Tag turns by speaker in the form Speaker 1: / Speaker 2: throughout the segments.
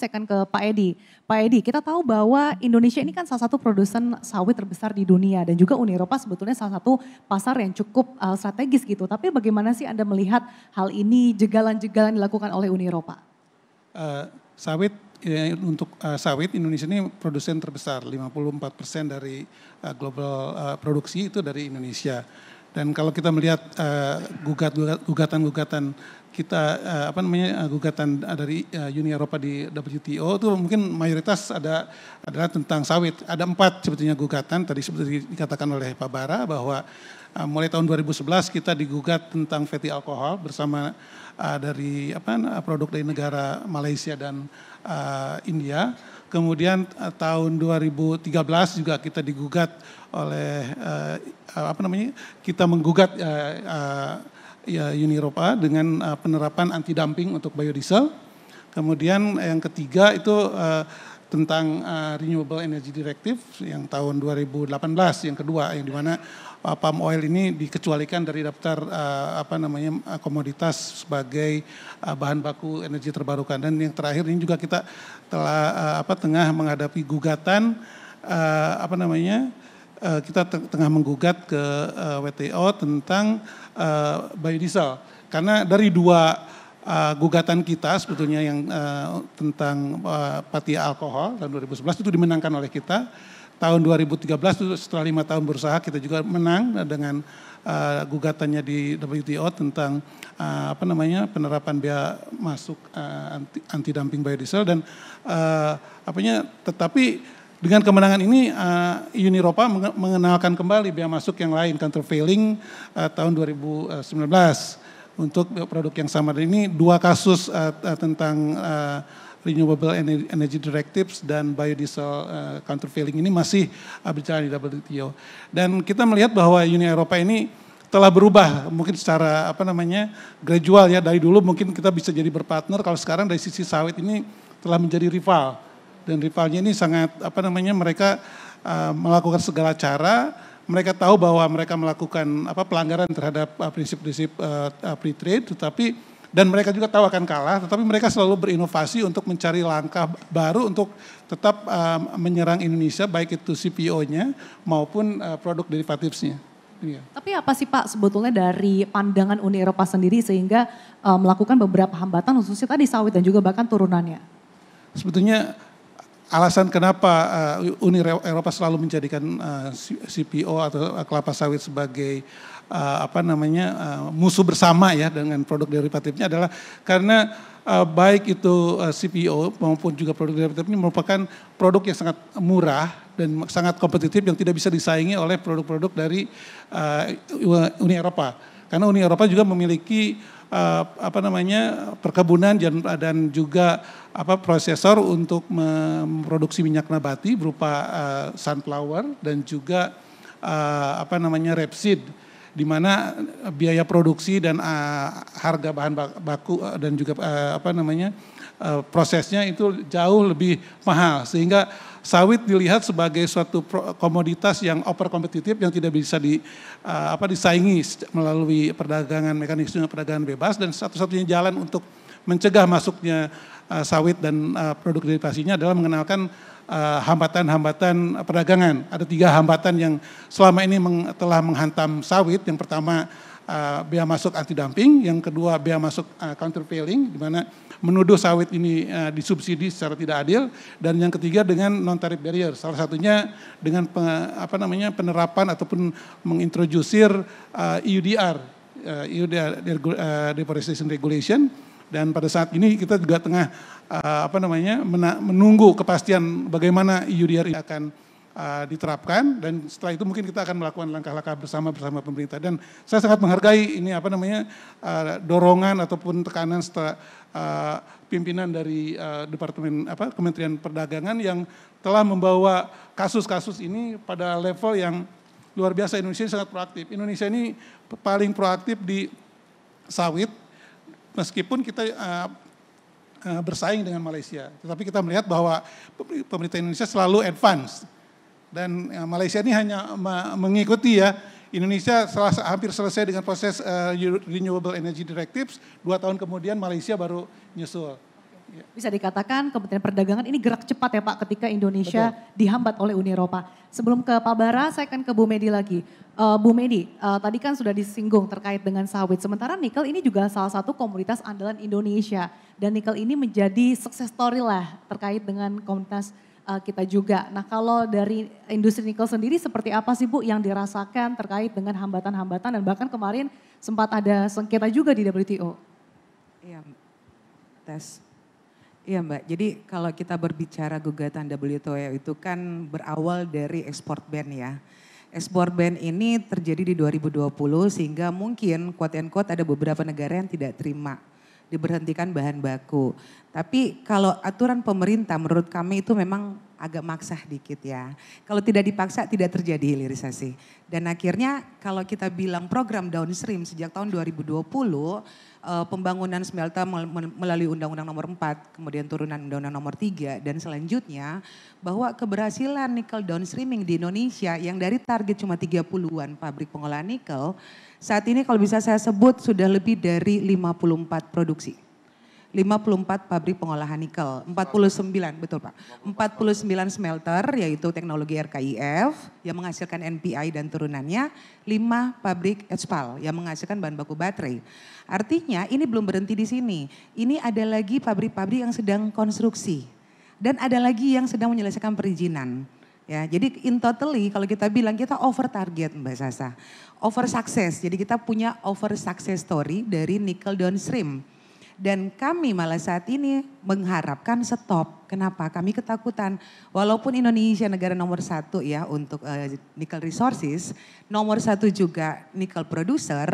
Speaker 1: saya akan ke Pak Edi. Pak Edi, kita tahu bahwa Indonesia ini kan salah satu produsen sawit terbesar di dunia dan juga Uni Eropa sebetulnya salah satu pasar yang cukup uh, strategis gitu. Tapi bagaimana sih Anda melihat hal ini jegalan-jegalan dilakukan oleh Uni Eropa?
Speaker 2: Uh, eh, sawit ya, untuk uh, sawit Indonesia ini produsen terbesar, 54 persen dari uh, global uh, produksi itu dari Indonesia. Dan kalau kita melihat eh, gugatan gugatan-gugatan kita uh, apa namanya uh, gugatan dari uh, Uni Eropa di WTO itu mungkin mayoritas ada adalah tentang sawit. Ada empat sebetulnya gugatan tadi seperti dikatakan oleh Pak Bara bahwa uh, mulai tahun 2011 kita digugat tentang fatty alkohol bersama uh, dari apa produk dari negara Malaysia dan uh, India. Kemudian uh, tahun 2013 juga kita digugat oleh uh, apa namanya kita menggugat uh, uh, ya, Uni Eropa dengan uh, penerapan anti dumping untuk biodiesel. Kemudian yang ketiga itu uh, tentang uh, renewable energy directive yang tahun 2018 yang kedua yang dimana uh, palm oil ini dikecualikan dari daftar uh, apa namanya komoditas sebagai uh, bahan baku energi terbarukan dan yang terakhir ini juga kita telah uh, apa tengah menghadapi gugatan uh, apa namanya Eh, kita tengah menggugat ke uh, eh, WTO tentang uh, biodiesel karena dari dua uh, gugatan kita sebetulnya yang uh, tentang uh, pati alkohol tahun 2011 itu dimenangkan oleh kita. Tahun 2013 itu setelah lima tahun berusaha kita juga menang dengan uh, gugatannya di WTO tentang uh, apa namanya penerapan bea masuk uh, anti, anti dumping biodiesel dan uh, apanya tetapi dengan kemenangan ini, eh, Uni Eropa mengenalkan kembali biaya masuk yang lain, countervailing uh, tahun 2019 untuk produk yang sama. Dan ini dua kasus eh, tentang Renewable Energy Directives dan Biodiesel uh, Countervailing ini masih berjalan di WTO. Dan kita melihat bahwa Uni Eropa ini telah berubah mungkin secara apa namanya gradual ya dari dulu mungkin kita bisa jadi berpartner kalau sekarang dari sisi sawit ini telah menjadi rival dan rivalnya ini sangat apa namanya mereka uh, melakukan segala cara mereka tahu bahwa mereka melakukan apa pelanggaran terhadap eh, prinsip-prinsip uh, uh, free trade tetapi dan mereka juga tahu akan kalah tetapi mereka selalu berinovasi untuk mencari langkah baru untuk tetap uh, menyerang Indonesia baik itu CPO-nya maupun uh, produk derivatifnya. Iya.
Speaker 1: Tapi apa sih Pak sebetulnya dari pandangan Uni Eropa sendiri sehingga uh, melakukan beberapa hambatan khususnya tadi sawit dan juga bahkan turunannya?
Speaker 2: Sebetulnya alasan kenapa uh, Uni Eropa selalu menjadikan uh, eh, CPO atau eh, kelapa sawit sebagai uh, apa namanya uh, musuh bersama ya dengan produk derivatifnya adalah karena uh, baik itu uh, CPO maupun juga produk derivatif ini merupakan produk yang sangat murah dan sangat kompetitif yang tidak bisa disaingi oleh produk-produk dari uh, Uni Eropa karena Uni Eropa juga memiliki uh, apa namanya perkebunan dan, dan juga apa prosesor untuk memproduksi minyak nabati berupa uh, sunflower dan juga uh, apa namanya rapeseed di mana eh, biaya produksi dan uh, harga bahan baku uh, dan juga uh, apa namanya uh, prosesnya itu jauh lebih mahal sehingga sawit dilihat sebagai suatu komoditas yang over kompetitif yang tidak bisa di uh, apa disaingi melalui perdagangan mekanisme perdagangan bebas dan satu-satunya jalan untuk mencegah masuknya uh, sawit dan uh, produk derivasinya adalah mengenalkan Eh, hambatan-hambatan uh, perdagangan. Ada tiga hambatan yang selama ini meng, telah menghantam sawit. Yang pertama uh, bea masuk anti dumping, yang kedua bea masuk uh, countervailing, di mana menuduh sawit ini uh, disubsidi secara tidak adil, dan yang ketiga dengan non tarif barrier. Salah satunya dengan pe, apa namanya penerapan ataupun mengintroduksi uh, EUDR, uh, EUDR Deforestation Regulation dan pada saat ini kita juga tengah uh, apa namanya menunggu kepastian bagaimana EUDR ini akan uh, diterapkan dan setelah itu mungkin kita akan melakukan langkah-langkah bersama bersama pemerintah dan saya sangat menghargai ini apa namanya uh, dorongan ataupun tekanan setelah uh, pimpinan dari uh, departemen apa Kementerian Perdagangan yang telah membawa kasus-kasus ini pada level yang luar biasa Indonesia sangat proaktif. Indonesia ini paling proaktif di sawit meskipun kita uh, uh, bersaing dengan Malaysia, tetapi kita melihat bahwa pemerintah Indonesia selalu advance dan uh, Malaysia ini hanya mengikuti ya. Indonesia setelah hampir selesai dengan proses uh, Renewable Energy Directives, dua tahun kemudian Malaysia baru nyusul.
Speaker 1: Bisa dikatakan Kementerian Perdagangan ini gerak cepat ya Pak ketika Indonesia Betul. dihambat oleh Uni Eropa. Sebelum ke Pak Bara, saya akan ke Bu Medi lagi. Uh, Bu Medi, uh, tadi kan sudah disinggung terkait dengan sawit. Sementara nikel ini juga salah satu komunitas andalan Indonesia. Dan nikel ini menjadi success story lah terkait dengan komunitas uh, eh, kita juga. Nah kalau dari industri nikel sendiri seperti apa sih Bu yang dirasakan terkait dengan hambatan-hambatan dan bahkan kemarin sempat ada sengketa juga di WTO?
Speaker 3: Iya, tes. Iya Mbak, jadi kalau kita berbicara gugatan WTO itu kan berawal dari ekspor ban ya. Ekspor ban ini terjadi di 2020 sehingga mungkin quote and quote ada beberapa negara yang tidak terima diberhentikan bahan baku. Tapi kalau aturan pemerintah menurut kami itu memang agak maksa dikit ya. Kalau tidak dipaksa tidak terjadi hilirisasi. Dan akhirnya kalau kita bilang program downstream sejak tahun 2020 eh, pembangunan smelter melalui Undang-Undang Nomor 4, kemudian turunan Undang-Undang Nomor 3 dan selanjutnya bahwa keberhasilan nikel downstreaming di Indonesia yang dari target cuma 30-an pabrik pengolahan nikel saat ini kalau bisa saya sebut sudah lebih dari 54 produksi 54 pabrik pengolahan nikel, 49 betul Pak. 49 smelter yaitu teknologi RKIF yang menghasilkan NPI dan turunannya, 5 pabrik HPAL yang menghasilkan bahan baku baterai. Artinya ini belum berhenti di sini. Ini ada lagi pabrik-pabrik yang sedang konstruksi dan ada lagi yang sedang menyelesaikan perizinan. Ya, jadi in totally kalau kita bilang kita over target Mbak Sasa. Over success. Jadi kita punya over success story dari nickel downstream dan kami malah saat ini mengharapkan stop. Kenapa? Kami ketakutan. Walaupun Indonesia negara nomor satu ya untuk uh, nikel resources, nomor satu juga nikel producer.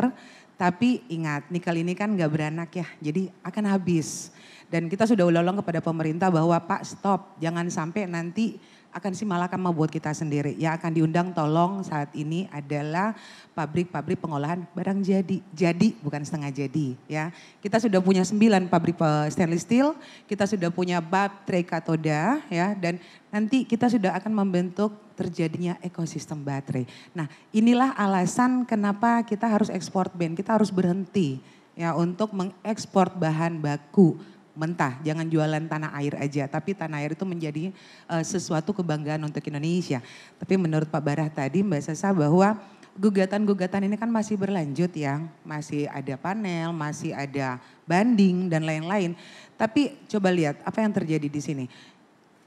Speaker 3: Tapi ingat, nikel ini kan nggak beranak ya, jadi akan habis. Dan kita sudah ulang ulang kepada pemerintah bahwa Pak stop, jangan sampai nanti akan si akan buat kita sendiri. Yang akan diundang tolong saat ini adalah pabrik-pabrik pengolahan barang jadi. Jadi bukan setengah jadi ya. Kita sudah punya sembilan pabrik eh, stainless steel, kita sudah punya bab katoda ya dan nanti kita sudah akan membentuk terjadinya ekosistem baterai. Nah, inilah alasan kenapa kita harus ekspor band, kita harus berhenti ya untuk mengekspor bahan baku mentah, jangan jualan tanah air aja, tapi tanah air itu menjadi uh, sesuatu kebanggaan untuk Indonesia. Tapi menurut Pak Barah tadi Mbak Sasa bahwa gugatan-gugatan ini kan masih berlanjut ya, masih ada panel, masih ada banding dan lain-lain. Tapi coba lihat apa yang terjadi di sini.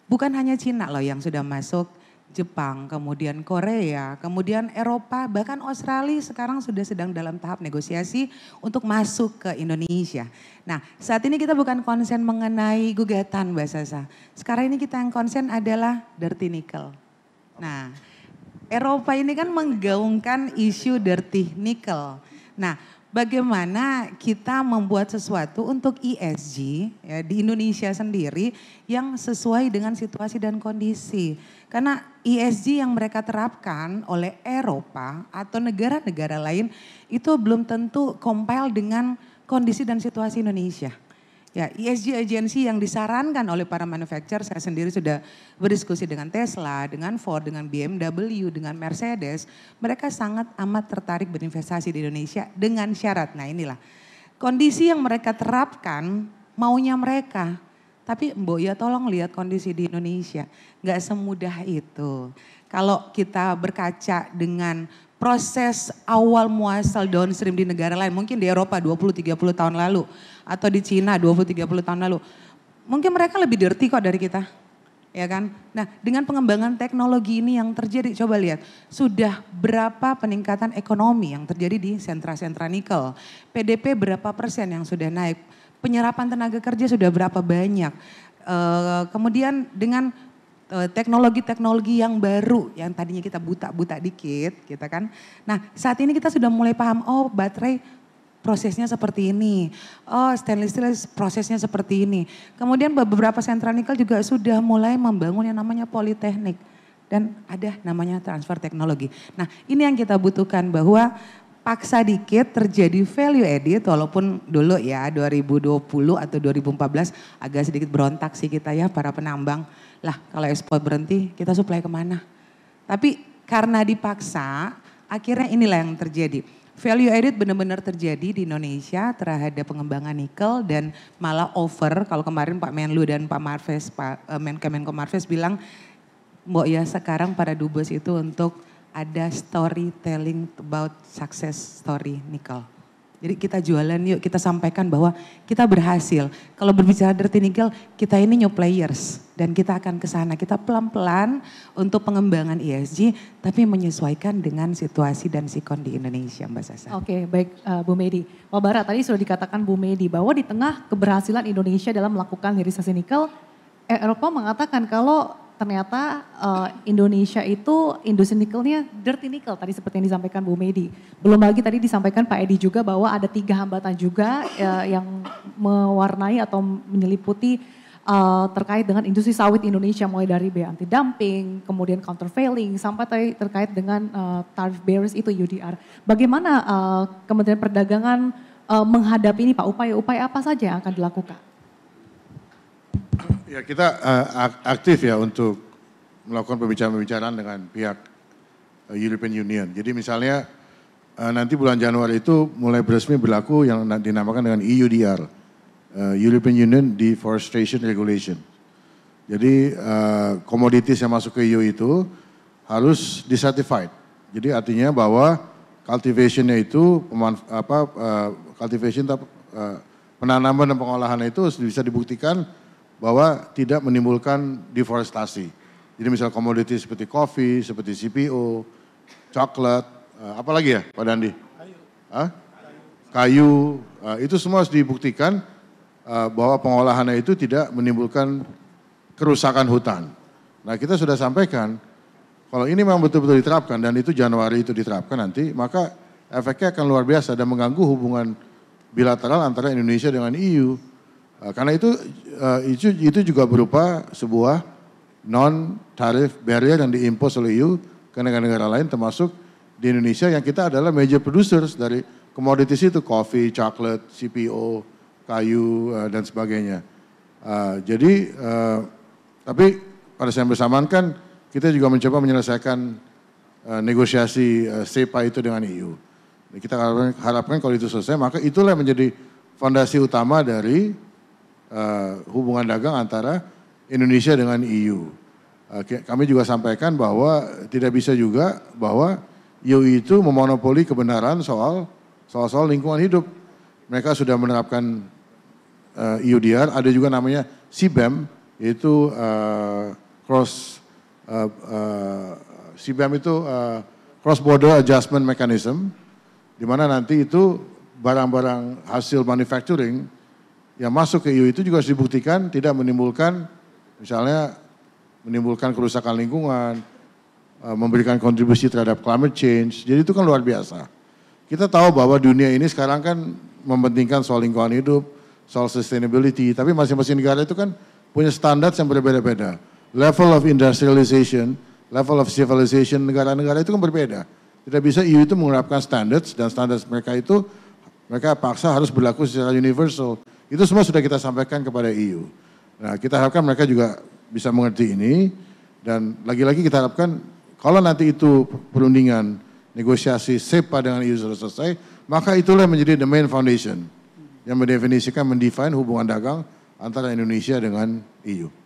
Speaker 3: Bukan hanya Cina loh yang sudah masuk, Jepang, kemudian Korea, kemudian Eropa, bahkan Australia sekarang sudah sedang dalam tahap negosiasi untuk masuk ke Indonesia. Nah, saat ini kita bukan konsen mengenai gugatan Mbak Sasa. Sekarang ini kita yang konsen adalah dirty nickel. Nah, Eropa ini kan menggaungkan isu dirty nickel. Nah, bagaimana kita membuat sesuatu untuk ESG ya, di Indonesia sendiri yang sesuai dengan situasi dan kondisi. Karena ESG yang mereka terapkan oleh Eropa atau negara-negara lain itu belum tentu compile dengan kondisi dan situasi Indonesia. Ya, ESG agency yang disarankan oleh para manufacturer, saya sendiri sudah berdiskusi dengan Tesla, dengan Ford, dengan BMW, dengan Mercedes. Mereka sangat amat tertarik berinvestasi di Indonesia dengan syarat. Nah inilah, kondisi yang mereka terapkan maunya mereka. Tapi Mbok ya tolong lihat kondisi di Indonesia. Gak semudah itu. Kalau kita berkaca dengan proses awal muasal serim di negara lain, mungkin di Eropa 20-30 tahun lalu, atau di Cina 20-30 tahun lalu, mungkin mereka lebih dirty kok dari kita. Ya kan? Nah, dengan pengembangan teknologi ini yang terjadi, coba lihat, sudah berapa peningkatan ekonomi yang terjadi di sentra-sentra nikel? PDP berapa persen yang sudah naik? Penyerapan tenaga kerja sudah berapa banyak? Uh, kemudian dengan Eh, teknologi-teknologi yang baru yang tadinya kita buta-buta dikit kita gitu kan. Nah saat ini kita sudah mulai paham oh baterai prosesnya seperti ini, oh stainless steel prosesnya seperti ini. Kemudian beberapa sentral nikel juga sudah mulai membangun yang namanya politeknik dan ada namanya transfer teknologi. Nah ini yang kita butuhkan bahwa paksa dikit terjadi value edit walaupun dulu ya 2020 atau 2014 agak sedikit berontak sih kita ya para penambang lah kalau ekspor berhenti kita supply kemana? Tapi karena dipaksa akhirnya inilah yang terjadi. Value added benar-benar terjadi di Indonesia terhadap pengembangan nikel dan malah over. Kalau kemarin Pak Menlu dan Pak Marves, Pak eh, Menko Marves bilang, Mbok ya sekarang para dubes itu untuk ada storytelling about success story nikel. Jadi kita jualan yuk, kita sampaikan bahwa kita berhasil. Kalau berbicara dirty nickel, kita ini new players dan kita akan ke sana. Kita pelan-pelan untuk pengembangan ESG tapi menyesuaikan dengan situasi dan sikon di Indonesia Mbak Sasa.
Speaker 1: Oke, baik uh, Bu Medi. Pak Barat tadi sudah dikatakan Bu Medi bahwa di tengah keberhasilan Indonesia dalam melakukan hilirisasi nikel, eh, Eropa mengatakan kalau ternyata uh, Indonesia itu industri nikelnya dirty nikel tadi seperti yang disampaikan Bu Medi. Belum lagi tadi disampaikan Pak Edi juga bahwa ada tiga hambatan juga uh, yang mewarnai atau menyeliputi uh, terkait dengan industri sawit Indonesia mulai dari bea anti dumping, kemudian countervailing sampai tadi terkait dengan uh, tarif barriers itu UDR. Bagaimana uh, Kementerian Perdagangan uh, menghadapi ini Pak? Upaya-upaya apa saja yang akan dilakukan?
Speaker 4: Ya kita uh, aktif ya untuk melakukan pembicaraan-pembicaraan dengan pihak uh, European Union. Jadi misalnya uh, nanti bulan Januari itu mulai resmi berlaku yang dinamakan dengan EUDR, uh, European Union Deforestation Regulation. Jadi uh, yang masuk ke EU itu harus disertified. Jadi artinya bahwa cultivationnya itu apa uh, cultivation uh, penanaman dan pengolahan itu bisa dibuktikan bahwa tidak menimbulkan deforestasi. Jadi misal komoditi seperti kopi, seperti CPO, coklat, eh, apa lagi ya Pak Dandi? Kayu. Kayu, eh, itu semua harus dibuktikan eh, bahwa pengolahannya itu tidak menimbulkan kerusakan hutan. Nah kita sudah sampaikan, kalau ini memang betul-betul diterapkan dan itu Januari itu diterapkan nanti, maka efeknya akan luar biasa dan mengganggu hubungan bilateral antara Indonesia dengan EU Eh, karena itu eh, itu itu juga berupa sebuah non tarif barrier yang diimpos oleh EU ke negara-negara lain termasuk di Indonesia yang kita adalah major producers dari komoditas itu coffee, chocolate, CPO, kayu eh, dan sebagainya. jadi tapi pada saat yang bersamaan kan kita juga mencoba menyelesaikan negosiasi SEPA itu dengan EU. Kita harapkan, harapkan kalau itu selesai maka itulah yang menjadi fondasi utama dari uh, hubungan dagang antara Indonesia dengan EU. Uh, eh, kami juga sampaikan bahwa tidak bisa juga bahwa EU itu memonopoli kebenaran soal soal-soal lingkungan hidup. Mereka sudah menerapkan uh, eh, EUDR, ada juga namanya CBAM, yaitu uh, cross uh, uh, CBAM itu uh, cross border adjustment mechanism, di mana nanti itu barang-barang hasil manufacturing yang masuk ke EU itu juga harus dibuktikan tidak menimbulkan misalnya menimbulkan kerusakan lingkungan, eh, memberikan kontribusi terhadap climate change. Jadi itu kan luar biasa. Kita tahu bahwa dunia ini sekarang kan mementingkan soal lingkungan hidup, soal sustainability, tapi masing-masing negara itu kan punya standar yang berbeda-beda. Level of industrialization, level of civilization negara-negara itu kan berbeda. Tidak bisa EU itu menerapkan standards dan standar mereka itu mereka paksa harus berlaku secara universal. Itu semua sudah kita sampaikan kepada EU. Nah, kita harapkan mereka juga bisa mengerti ini dan lagi-lagi kita harapkan kalau nanti itu perundingan negosiasi SEPA dengan EU sudah selesai, maka itulah menjadi the main foundation yang mendefinisikan, mendefine hubungan dagang antara Indonesia dengan EU.